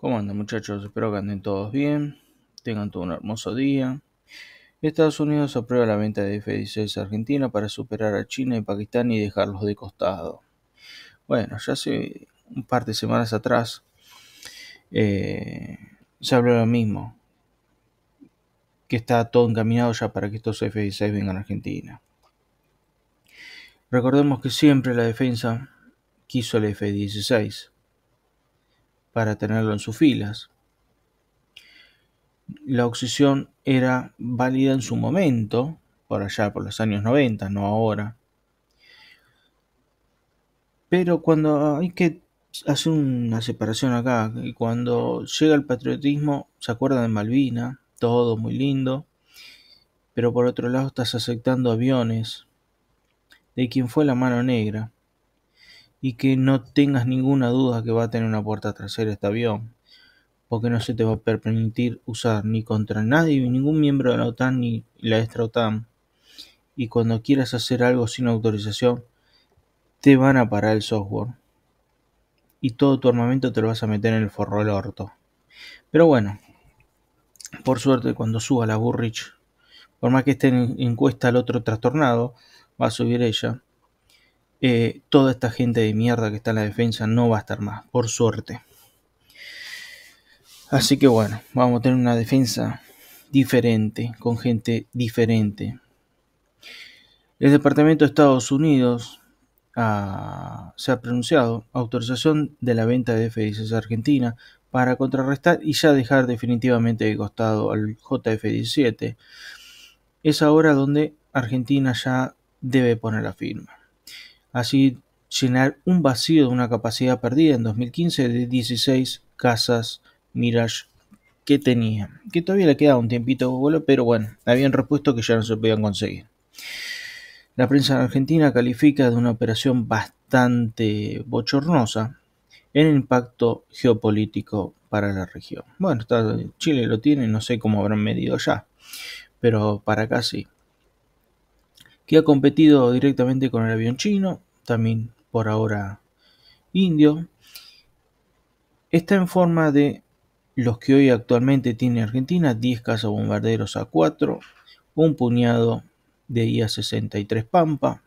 ¿Cómo andan muchachos? Espero que anden todos bien, tengan todo un hermoso día. Estados Unidos aprueba la venta de F-16 a Argentina para superar a China y Pakistán y dejarlos de costado. Bueno, ya hace un par de semanas atrás eh, se habló lo mismo, que está todo encaminado ya para que estos F-16 vengan a Argentina. Recordemos que siempre la defensa quiso el F-16 para tenerlo en sus filas. La obsesión era válida en su momento, por allá por los años 90, no ahora. Pero cuando hay que hacer una separación acá, cuando llega el patriotismo, se acuerdan de Malvina, todo muy lindo, pero por otro lado estás aceptando aviones de quien fue la mano negra y que no tengas ninguna duda que va a tener una puerta trasera este avión, porque no se te va a permitir usar ni contra nadie, ningún miembro de la OTAN ni la extra OTAN. Y cuando quieras hacer algo sin autorización, te van a parar el software. Y todo tu armamento te lo vas a meter en el forro del orto. Pero bueno, por suerte cuando suba la Burrich, por más que esté en encuesta al otro trastornado, va a subir ella eh, toda esta gente de mierda que está en la defensa no va a estar más, por suerte. Así que bueno, vamos a tener una defensa diferente, con gente diferente. El Departamento de Estados Unidos ah, se ha pronunciado autorización de la venta de F-16 a Argentina para contrarrestar y ya dejar definitivamente de costado al JF-17. Es ahora donde Argentina ya debe poner la firma así llenar un vacío de una capacidad perdida en 2015 de 16 casas Mirage que tenía. Que todavía le queda un tiempito vuelo, pero bueno, habían repuesto que ya no se podían conseguir. La prensa argentina califica de una operación bastante bochornosa en impacto geopolítico para la región. Bueno, Chile lo tiene, no sé cómo habrán medido ya, pero para acá sí que ha competido directamente con el avión chino, también por ahora indio. Está en forma de los que hoy actualmente tiene Argentina, 10 cazabombarderos a 4, un puñado de IA-63 Pampa.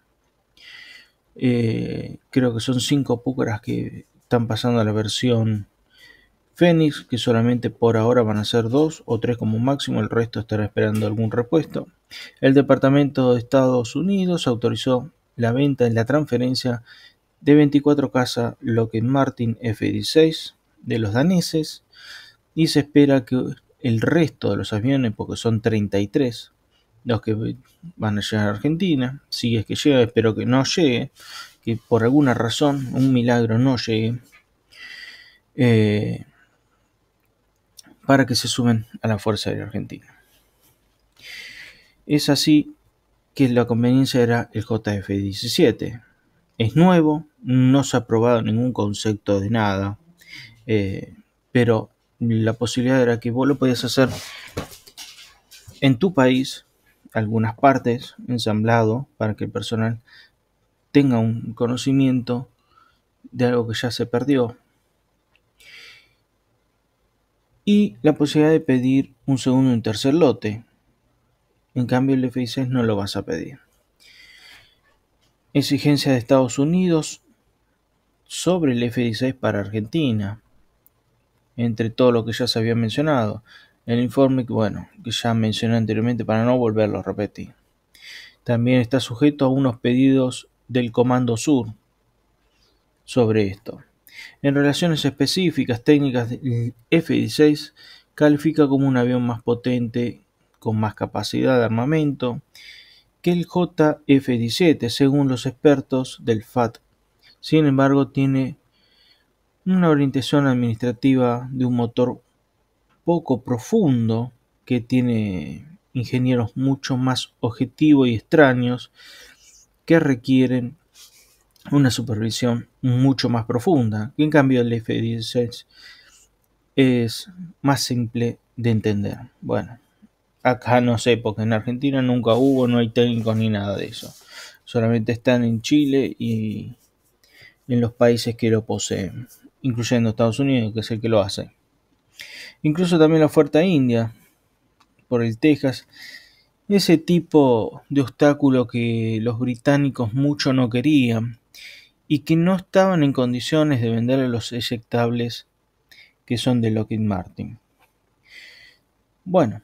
Eh, creo que son 5 púcaras que están pasando a la versión Fénix, que solamente por ahora van a ser dos o tres como máximo, el resto estará esperando algún repuesto. El Departamento de Estados Unidos autorizó la venta y la transferencia de 24 casas Lockheed Martin F-16 de los daneses y se espera que el resto de los aviones, porque son 33 los que van a llegar a Argentina, si es que llega, espero que no llegue, que por alguna razón, un milagro no llegue. Eh, para que se sumen a la Fuerza Aérea Argentina. Es así que la conveniencia era el JF-17. Es nuevo, no se ha probado ningún concepto de nada, eh, pero la posibilidad era que vos lo podías hacer en tu país, algunas partes, ensamblado, para que el personal tenga un conocimiento de algo que ya se perdió, y la posibilidad de pedir un segundo y un tercer lote. En cambio, el f 16 no lo vas a pedir. Exigencia de Estados Unidos sobre el F16 para Argentina, entre todo lo que ya se había mencionado. El informe bueno, que ya mencioné anteriormente para no volverlo a repetir. También está sujeto a unos pedidos del Comando Sur sobre esto. En relaciones específicas técnicas, el F-16 califica como un avión más potente, con más capacidad de armamento, que el JF-17, según los expertos del FAT. Sin embargo, tiene una orientación administrativa de un motor poco profundo que tiene ingenieros mucho más objetivos y extraños que requieren una supervisión mucho más profunda. que en cambio el F-16 es más simple de entender. Bueno, acá no sé, porque en Argentina nunca hubo, no hay técnicos ni nada de eso. Solamente están en Chile y en los países que lo poseen, incluyendo Estados Unidos, que es el que lo hace. Incluso también la fuerte india por el Texas. Ese tipo de obstáculo que los británicos mucho no querían y que no estaban en condiciones de vender los eyectables que son de Lockheed Martin. Bueno,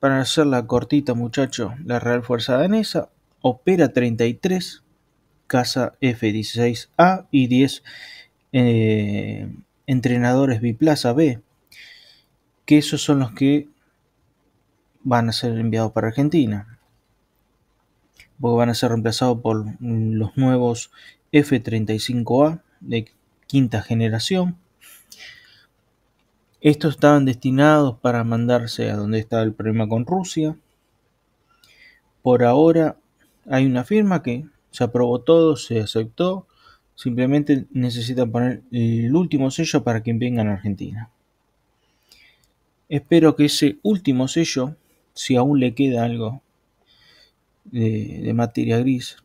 para hacer la cortita muchacho, la Real Fuerza Danesa opera 33 casa F-16A y 10 eh, entrenadores biplaza B, que esos son los que van a ser enviados para Argentina, porque van a ser reemplazados por los nuevos F-35A de quinta generación. Estos estaban destinados para mandarse a donde está el problema con Rusia. Por ahora hay una firma que se aprobó todo, se aceptó. Simplemente necesitan poner el último sello para que venga a Argentina. Espero que ese último sello, si aún le queda algo de materia gris,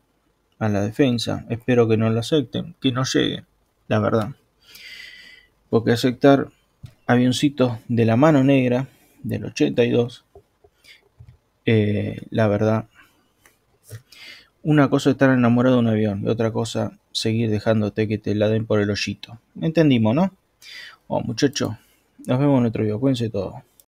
a la defensa. Espero que no lo acepten, que no llegue, la verdad. Porque aceptar avioncitos de la mano negra del 82, eh, la verdad, una cosa es estar enamorado de un avión y otra cosa seguir dejándote que te la den por el hoyito. Entendimos, ¿no? Oh, muchachos, nos vemos en otro video. Cuídense todo.